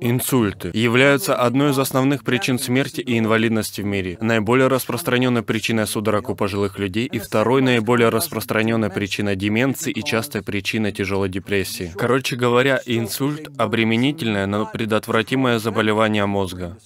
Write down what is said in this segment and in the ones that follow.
Инсульты являются одной из основных причин смерти и инвалидности в мире, наиболее распространенной причиной судорог у пожилых людей и второй наиболее распространенной причиной деменции и частой причиной тяжелой депрессии. Короче говоря, инсульт – обременительное, но предотвратимое заболевание мозга.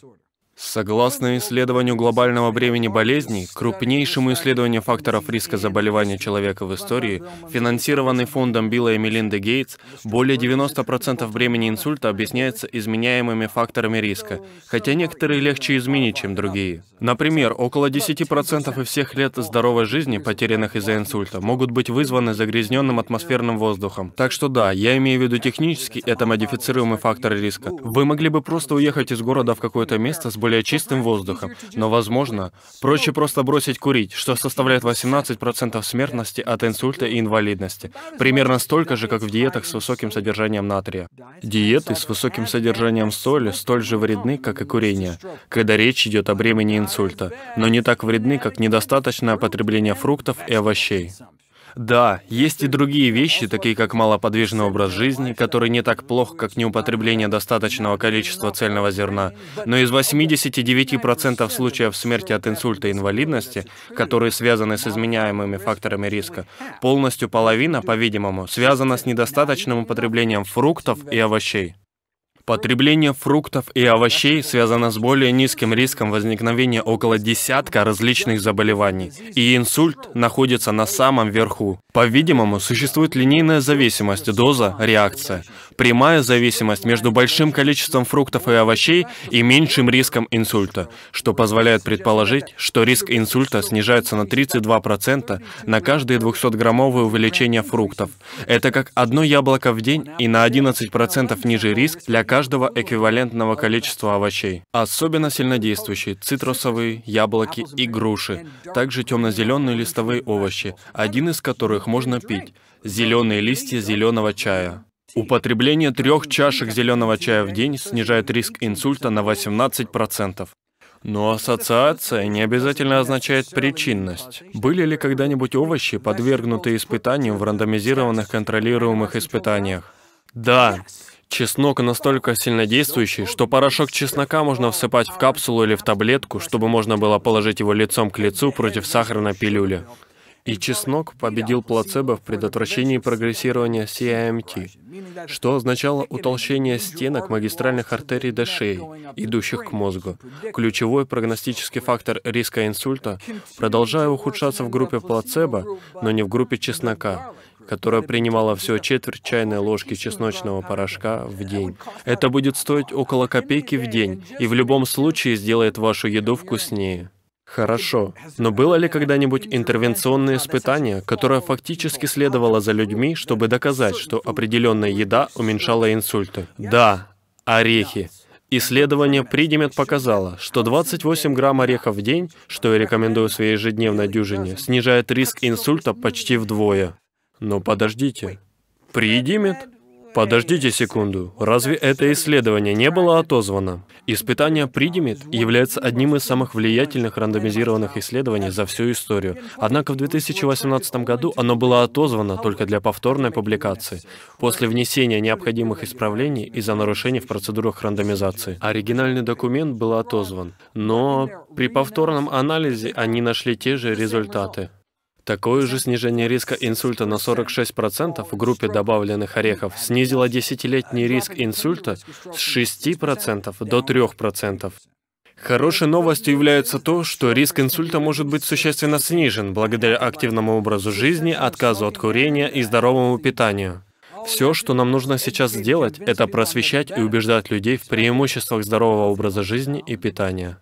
Согласно исследованию глобального времени болезней, крупнейшему исследованию факторов риска заболевания человека в истории, финансированный фондом Билла и Мелинды Гейтс, более 90% времени инсульта объясняется изменяемыми факторами риска, хотя некоторые легче изменить, чем другие. Например, около 10% из всех лет здоровой жизни, потерянных из-за инсульта, могут быть вызваны загрязненным атмосферным воздухом. Так что да, я имею в виду технически это модифицируемый фактор риска. Вы могли бы просто уехать из города в какое-то место с большим более чистым воздухом, но, возможно, проще просто бросить курить, что составляет 18% смертности от инсульта и инвалидности, примерно столько же, как в диетах с высоким содержанием натрия. Диеты с высоким содержанием соли столь же вредны, как и курение, когда речь идет о бремени инсульта, но не так вредны, как недостаточное потребление фруктов и овощей. Да, есть и другие вещи, такие как малоподвижный образ жизни, который не так плох, как неупотребление достаточного количества цельного зерна. Но из 89% случаев смерти от инсульта и инвалидности, которые связаны с изменяемыми факторами риска, полностью половина, по-видимому, связана с недостаточным употреблением фруктов и овощей. Потребление фруктов и овощей связано с более низким риском возникновения около десятка различных заболеваний, и инсульт находится на самом верху. По-видимому, существует линейная зависимость доза-реакция прямая зависимость между большим количеством фруктов и овощей и меньшим риском инсульта, что позволяет предположить, что риск инсульта снижается на 32% на каждые 200-граммовые увеличения фруктов. Это как одно яблоко в день и на 11% ниже риск для каждого эквивалентного количества овощей. Особенно сильнодействующие цитрусовые, яблоки и груши, также темно-зеленые листовые овощи, один из которых можно пить, зеленые листья зеленого чая. Употребление трех чашек зеленого чая в день снижает риск инсульта на 18%. Но ассоциация не обязательно означает причинность. Были ли когда-нибудь овощи, подвергнутые испытанию в рандомизированных контролируемых испытаниях? Да. Чеснок настолько сильнодействующий, что порошок чеснока можно всыпать в капсулу или в таблетку, чтобы можно было положить его лицом к лицу против сахарной пилюли. И чеснок победил плацебо в предотвращении прогрессирования CIMT, что означало утолщение стенок магистральных артерий до шеи, идущих к мозгу. Ключевой прогностический фактор риска инсульта продолжая ухудшаться в группе плацебо, но не в группе чеснока, которая принимала всего четверть чайной ложки чесночного порошка в день. Это будет стоить около копейки в день и в любом случае сделает вашу еду вкуснее. Хорошо, но было ли когда-нибудь интервенционное испытание, которое фактически следовало за людьми, чтобы доказать, что определенная еда уменьшала инсульты? Да, орехи. Исследование Придимет показало, что 28 грамм орехов в день, что я рекомендую в своей ежедневной дюжине, снижает риск инсульта почти вдвое. Но подождите. Придимет? Подождите секунду, разве это исследование не было отозвано? Испытание Придимит является одним из самых влиятельных рандомизированных исследований за всю историю. Однако в 2018 году оно было отозвано только для повторной публикации, после внесения необходимых исправлений из-за нарушений в процедурах рандомизации. Оригинальный документ был отозван, но при повторном анализе они нашли те же результаты. Такое же снижение риска инсульта на 46% в группе добавленных орехов снизило десятилетний риск инсульта с 6% до 3%. Хорошей новостью является то, что риск инсульта может быть существенно снижен благодаря активному образу жизни, отказу от курения и здоровому питанию. Все, что нам нужно сейчас сделать, это просвещать и убеждать людей в преимуществах здорового образа жизни и питания.